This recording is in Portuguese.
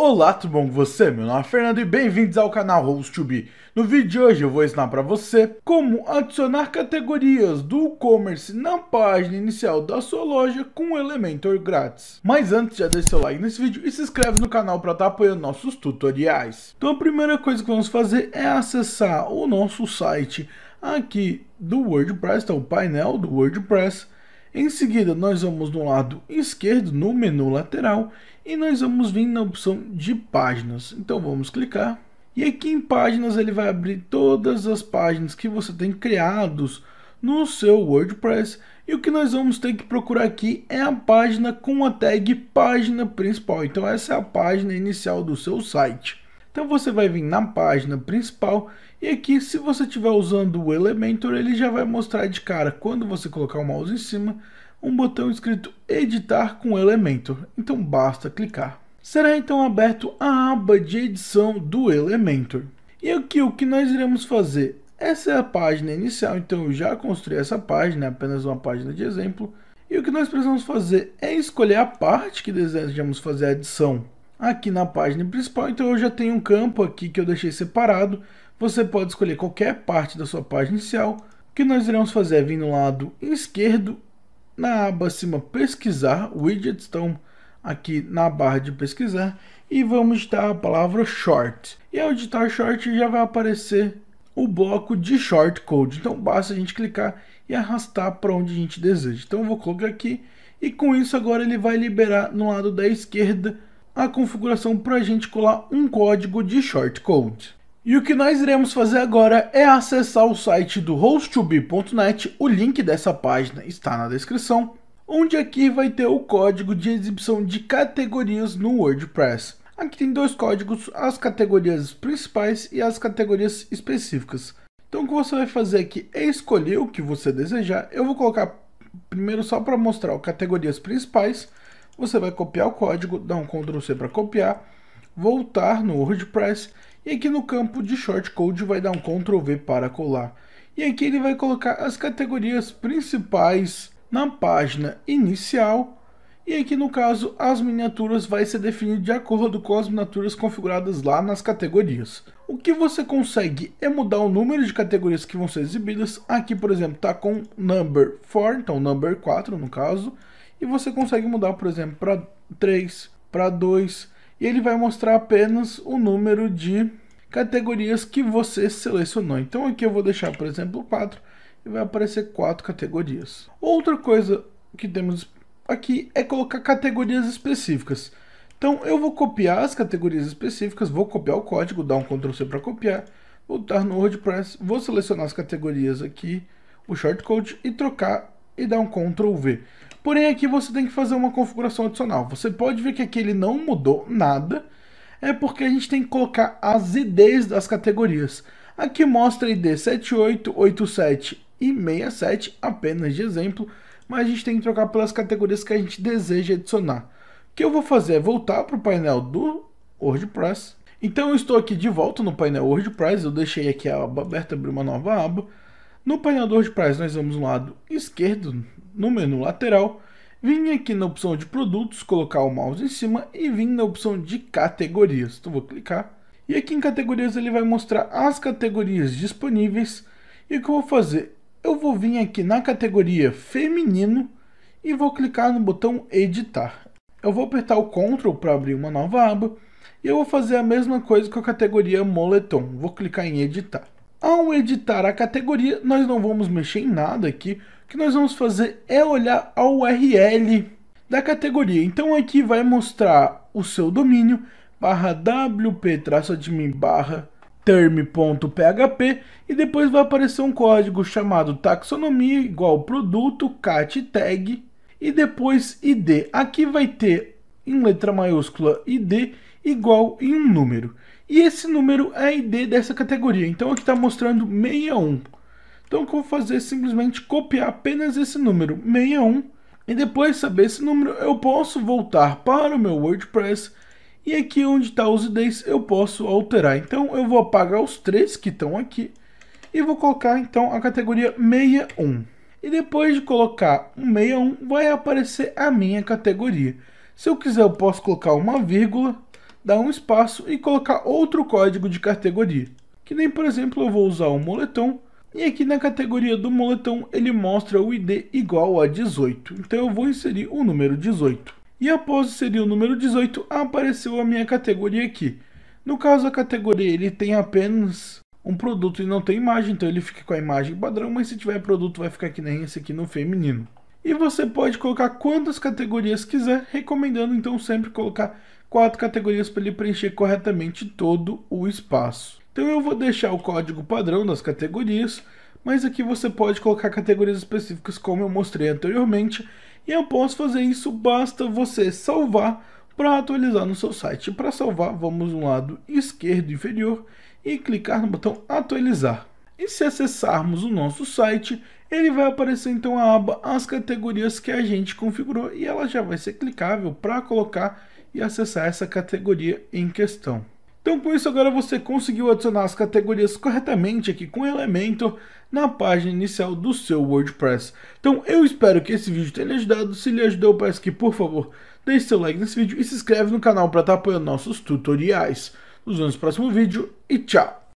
Olá, tudo bom com você? Meu nome é Fernando e bem-vindos ao canal Host Be. No vídeo de hoje eu vou ensinar para você como adicionar categorias do e-commerce na página inicial da sua loja com o Elementor grátis. Mas antes já deixa seu like nesse vídeo e se inscreve no canal para estar tá apoiando nossos tutoriais. Então a primeira coisa que vamos fazer é acessar o nosso site aqui do WordPress, então o painel do WordPress em seguida, nós vamos no lado esquerdo, no menu lateral, e nós vamos vir na opção de páginas. Então vamos clicar. E aqui em páginas ele vai abrir todas as páginas que você tem criados no seu WordPress. E o que nós vamos ter que procurar aqui é a página com a tag página principal. Então essa é a página inicial do seu site. Então você vai vir na página principal e aqui se você estiver usando o Elementor, ele já vai mostrar de cara quando você colocar o mouse em cima, um botão escrito editar com Elementor. Então basta clicar. Será então aberto a aba de edição do Elementor. E aqui o que nós iremos fazer? Essa é a página inicial, então eu já construí essa página, é apenas uma página de exemplo. E o que nós precisamos fazer é escolher a parte que desejamos fazer a edição aqui na página principal. Então eu já tenho um campo aqui que eu deixei separado. Você pode escolher qualquer parte da sua página inicial. O que nós iremos fazer é vir no lado esquerdo, na aba acima pesquisar, widgets estão aqui na barra de pesquisar, e vamos digitar a palavra short. E ao digitar short já vai aparecer o bloco de short code. Então basta a gente clicar e arrastar para onde a gente deseja. Então eu vou colocar aqui e com isso agora ele vai liberar no lado da esquerda a configuração para a gente colar um código de shortcode. E o que nós iremos fazer agora é acessar o site do host o link dessa página está na descrição, onde aqui vai ter o código de exibição de categorias no WordPress. Aqui tem dois códigos, as categorias principais e as categorias específicas. Então o que você vai fazer aqui é escolher o que você desejar. Eu vou colocar primeiro só para mostrar as categorias principais. Você vai copiar o código, dar um Ctrl C para copiar, voltar no WordPress e aqui no campo de shortcode vai dar um Ctrl V para colar. E aqui ele vai colocar as categorias principais na página inicial e aqui no caso as miniaturas vai ser definido de acordo com as miniaturas configuradas lá nas categorias. O que você consegue é mudar o número de categorias que vão ser exibidas. Aqui por exemplo está com number 4, então number 4 no caso e você consegue mudar, por exemplo, para 3, para 2, e ele vai mostrar apenas o número de categorias que você selecionou. Então aqui eu vou deixar, por exemplo, 4 e vai aparecer quatro categorias. Outra coisa que temos aqui é colocar categorias específicas. Então eu vou copiar as categorias específicas, vou copiar o código, dar um Ctrl C para copiar, voltar no WordPress, vou selecionar as categorias aqui, o shortcode e trocar e dá um Ctrl V. Porém, aqui você tem que fazer uma configuração adicional. Você pode ver que aqui ele não mudou nada, é porque a gente tem que colocar as IDs das categorias. Aqui mostra ID 78, 87 e 67, apenas de exemplo, mas a gente tem que trocar pelas categorias que a gente deseja adicionar. O que eu vou fazer é voltar para o painel do WordPress. Então eu estou aqui de volta no painel WordPress, eu deixei aqui a aba aberta, abri uma nova aba. No painel de praias nós vamos no lado esquerdo, no menu lateral, vim aqui na opção de produtos, colocar o mouse em cima e vim na opção de categorias. Então vou clicar e aqui em categorias ele vai mostrar as categorias disponíveis e o que eu vou fazer? Eu vou vir aqui na categoria feminino e vou clicar no botão editar. Eu vou apertar o Ctrl para abrir uma nova aba e eu vou fazer a mesma coisa com a categoria moletom. Vou clicar em editar. Ao editar a categoria, nós não vamos mexer em nada aqui. O que nós vamos fazer é olhar a URL da categoria. Então aqui vai mostrar o seu domínio, barra wp-admin barra term.php e depois vai aparecer um código chamado taxonomia igual produto cat tag e depois id. Aqui vai ter em letra maiúscula id igual em um número. E esse número é a ID dessa categoria. Então aqui está mostrando 61. Então o que eu vou fazer é simplesmente copiar apenas esse número, 61. E depois de saber esse número, eu posso voltar para o meu WordPress. E aqui onde está os IDs, eu posso alterar. Então eu vou apagar os três que estão aqui. E vou colocar então a categoria 61. E depois de colocar o 61, vai aparecer a minha categoria. Se eu quiser, eu posso colocar uma vírgula dar um espaço e colocar outro código de categoria. Que nem, por exemplo, eu vou usar um moletom, e aqui na categoria do moletom ele mostra o ID igual a 18. Então eu vou inserir o número 18. E após inserir o número 18, apareceu a minha categoria aqui. No caso, a categoria ele tem apenas um produto e não tem imagem, então ele fica com a imagem padrão, mas se tiver produto vai ficar que nem esse aqui no feminino. E você pode colocar quantas categorias quiser, recomendando então sempre colocar quatro categorias para ele preencher corretamente todo o espaço. Então eu vou deixar o código padrão das categorias, mas aqui você pode colocar categorias específicas como eu mostrei anteriormente, e eu posso fazer isso, basta você salvar para atualizar no seu site. Para salvar, vamos no lado esquerdo inferior e clicar no botão atualizar. E se acessarmos o nosso site, ele vai aparecer então a aba as categorias que a gente configurou e ela já vai ser clicável para colocar e acessar essa categoria em questão. Então com isso agora você conseguiu adicionar as categorias corretamente aqui com o elemento na página inicial do seu WordPress. Então eu espero que esse vídeo tenha lhe ajudado, se lhe ajudou eu peço que por favor deixe seu like nesse vídeo e se inscreve no canal para estar tá apoiando nossos tutoriais. Nos vemos no próximo vídeo e tchau!